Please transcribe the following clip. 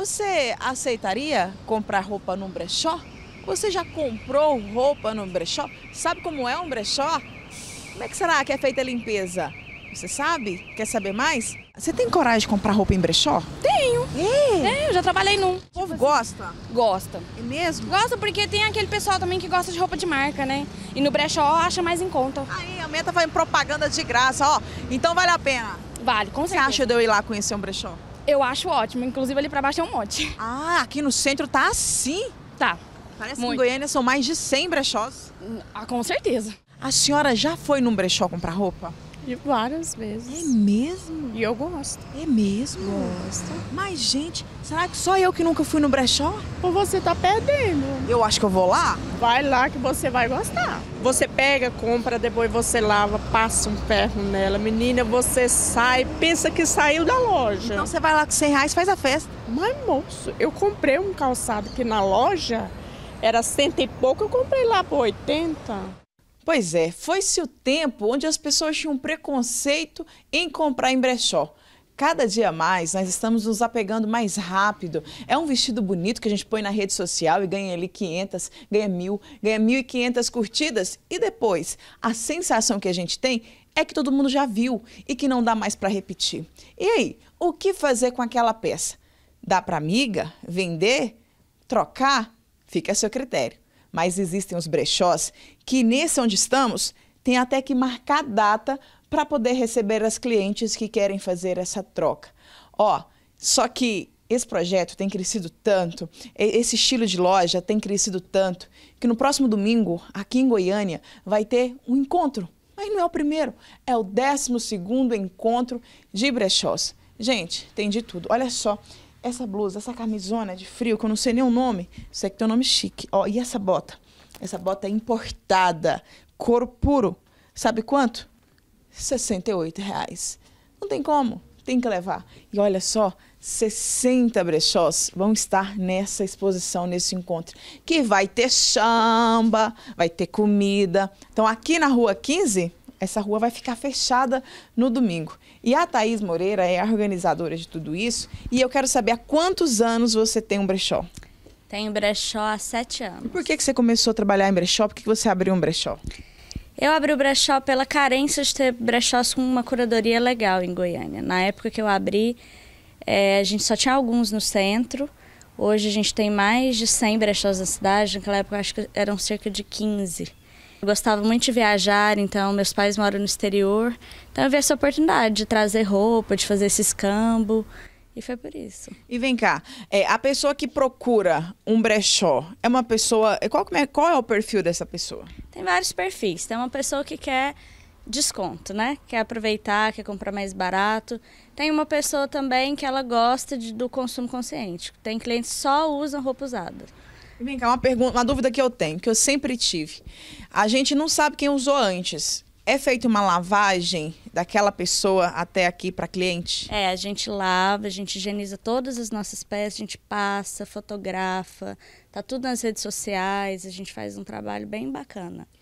Você aceitaria comprar roupa num brechó? Você já comprou roupa num brechó? Sabe como é um brechó? Como é que será que é feita a limpeza? Você sabe? Quer saber mais? Você tem coragem de comprar roupa em brechó? Tenho. Ei. Hum. Tenho, já trabalhei num. O povo gosta? Gosta. É mesmo? Gosta porque tem aquele pessoal também que gosta de roupa de marca, né? E no brechó acha mais em conta. Aí, a meta vai em propaganda de graça, ó. Então vale a pena. Vale, com certeza. Você acha de eu ir lá conhecer um brechó? Eu acho ótimo, inclusive ali para baixo é um monte. Ah, aqui no centro tá assim? Tá. Parece muito. que em Goiânia são mais de 100 brechós. Ah, com certeza. A senhora já foi num brechó comprar roupa? E várias vezes. É mesmo? E eu gosto. É mesmo? Gosto. Mas, gente, será que só eu que nunca fui no brechó? Ou você tá perdendo? Eu acho que eu vou lá. Vai lá que você vai gostar. Você pega, compra, depois você lava, passa um ferro nela. Menina, você sai, pensa que saiu da loja. Então você vai lá com 100 reais faz a festa. Mas, moço, eu comprei um calçado que na loja era cento e pouco, eu comprei lá por 80. Pois é, foi-se o tempo onde as pessoas tinham preconceito em comprar em brechó. Cada dia mais nós estamos nos apegando mais rápido. É um vestido bonito que a gente põe na rede social e ganha ali 500, ganha 1.000, ganha 1.500 curtidas. E depois, a sensação que a gente tem é que todo mundo já viu e que não dá mais para repetir. E aí, o que fazer com aquela peça? Dá para amiga? Vender? Trocar? Fica a seu critério. Mas existem os brechós que, nesse onde estamos, tem até que marcar data para poder receber as clientes que querem fazer essa troca. Ó, só que esse projeto tem crescido tanto, esse estilo de loja tem crescido tanto, que no próximo domingo, aqui em Goiânia, vai ter um encontro. Mas não é o primeiro, é o 12 encontro de brechós. Gente, tem de tudo. Olha só, essa blusa, essa camisona de frio, que eu não sei nem o nome, sei que tem um nome chique. Ó, e essa bota? Essa bota é importada, couro puro. Sabe quanto? 68 reais. Não tem como, tem que levar. E olha só, 60 brechós vão estar nessa exposição, nesse encontro, que vai ter chamba, vai ter comida. Então aqui na Rua 15, essa rua vai ficar fechada no domingo. E a Thaís Moreira é a organizadora de tudo isso. E eu quero saber há quantos anos você tem um brechó? Tenho brechó há sete anos. E por que, que você começou a trabalhar em brechó? Por que, que você abriu um brechó? Eu abri o brechó pela carência de ter brechós com uma curadoria legal em Goiânia. Na época que eu abri, é, a gente só tinha alguns no centro. Hoje a gente tem mais de 100 brechós na cidade. Naquela época acho que eram cerca de 15. Gostava muito de viajar, então meus pais moram no exterior. Então eu vi essa oportunidade de trazer roupa, de fazer esse escambo. E foi por isso. E vem cá, é, a pessoa que procura um brechó é uma pessoa. É, qual, é, qual é o perfil dessa pessoa? Tem vários perfis. Tem uma pessoa que quer desconto, né? Quer aproveitar, quer comprar mais barato. Tem uma pessoa também que ela gosta de, do consumo consciente. Tem clientes que só usam roupa usada. Vem cá, uma pergunta, uma dúvida que eu tenho, que eu sempre tive. A gente não sabe quem usou antes. É feita uma lavagem daquela pessoa até aqui para cliente? É, a gente lava, a gente higieniza todas as nossas peças, a gente passa, fotografa, tá tudo nas redes sociais, a gente faz um trabalho bem bacana.